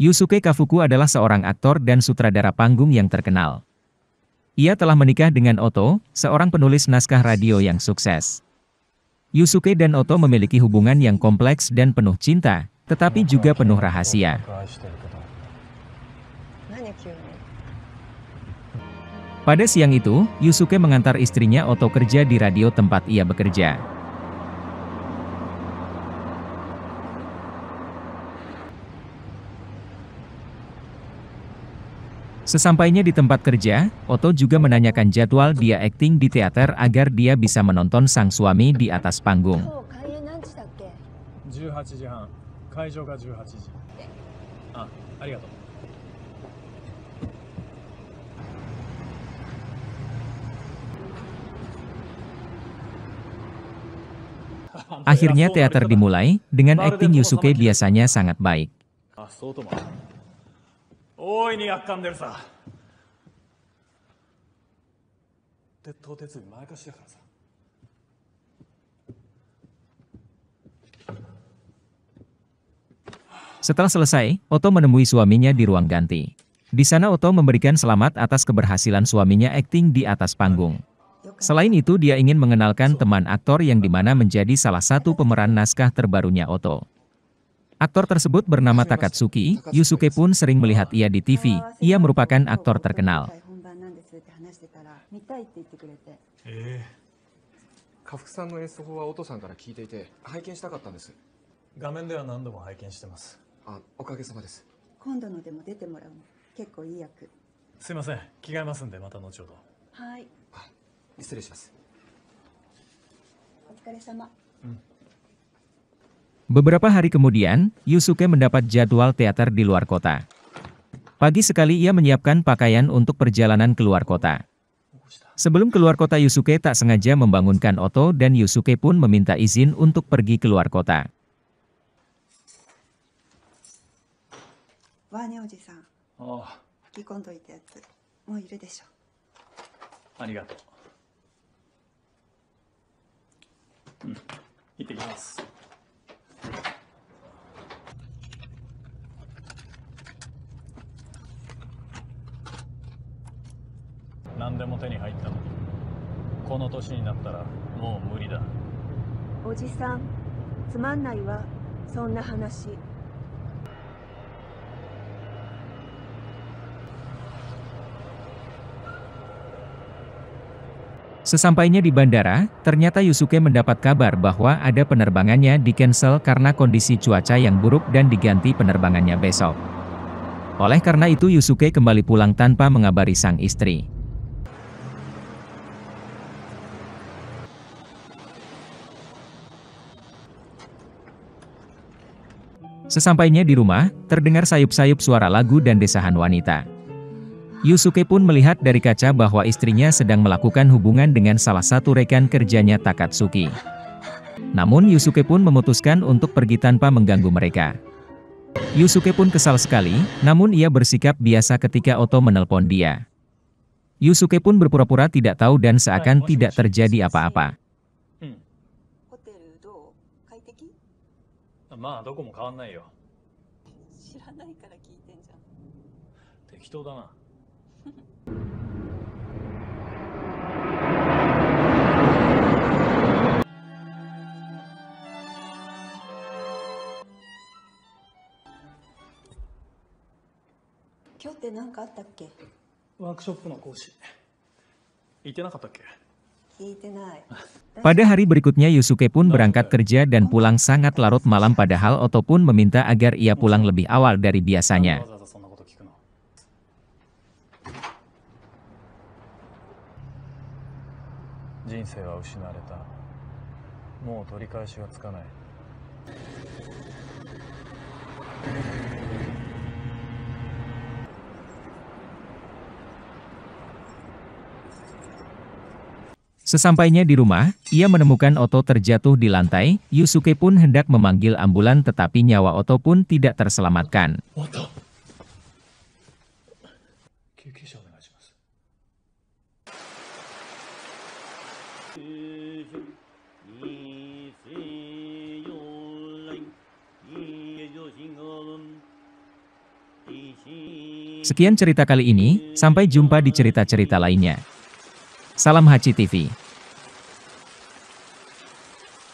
Yusuke Kafuku adalah seorang aktor dan sutradara panggung yang terkenal. Ia telah menikah dengan Oto, seorang penulis naskah radio yang sukses. Yusuke dan Oto memiliki hubungan yang kompleks dan penuh cinta, tetapi juga penuh rahasia. Pada siang itu, Yusuke mengantar istrinya Oto kerja di radio tempat ia bekerja. Sesampainya di tempat kerja, Oto juga menanyakan jadwal dia akting di teater agar dia bisa menonton sang suami di atas panggung. Ah, Akhirnya teater dimulai, dengan akting Yusuke biasanya sangat baik. Ah, setelah selesai, Otto menemui suaminya di ruang ganti. Di sana Otto memberikan selamat atas keberhasilan suaminya akting di atas panggung. Selain itu dia ingin mengenalkan teman aktor yang dimana menjadi salah satu pemeran naskah terbarunya Otto. Aktor tersebut bernama Takatsuki, Yusuke pun sering melihat ia di TV. Ia merupakan aktor terkenal. Hai. 失礼します。お疲れ様。うん。Beberapa hari kemudian, Yusuke mendapat jadwal teater di luar kota. Pagi sekali ia menyiapkan pakaian untuk perjalanan keluar kota. Sebelum keluar kota Yusuke tak sengaja membangunkan Oto dan Yusuke pun meminta izin untuk pergi keluar kota. Oh. 何でも手に入ったのにこの年になったらもう無理だおじさんつまんないわそんな話 Sesampainya di bandara, ternyata Yusuke mendapat kabar bahwa ada penerbangannya di-cancel karena kondisi cuaca yang buruk dan diganti penerbangannya besok. Oleh karena itu Yusuke kembali pulang tanpa mengabari sang istri. Sesampainya di rumah, terdengar sayup-sayup suara lagu dan desahan wanita. Yusuke pun melihat dari kaca bahwa istrinya sedang melakukan hubungan dengan salah satu rekan kerjanya Takatsuki. Namun Yusuke pun memutuskan untuk pergi tanpa mengganggu mereka. Yusuke pun kesal sekali, namun ia bersikap biasa ketika Oto menelpon dia. Yusuke pun berpura-pura tidak tahu dan seakan tidak terjadi apa-apa. まあどこも変わんないよ知らないから聞いてんじゃん適当だな今日って何かあったっけワークショップの講師言ってなかったっけ Pada hari berikutnya Yusuke pun berangkat kerja dan pulang sangat larut malam padahal Oto pun meminta agar ia pulang lebih awal dari biasanya. Sesampainya di rumah, ia menemukan Oto terjatuh di lantai, Yusuke pun hendak memanggil ambulan tetapi nyawa Oto pun tidak terselamatkan. Oto. Sekian cerita kali ini, sampai jumpa di cerita-cerita lainnya. Salam Haji TV.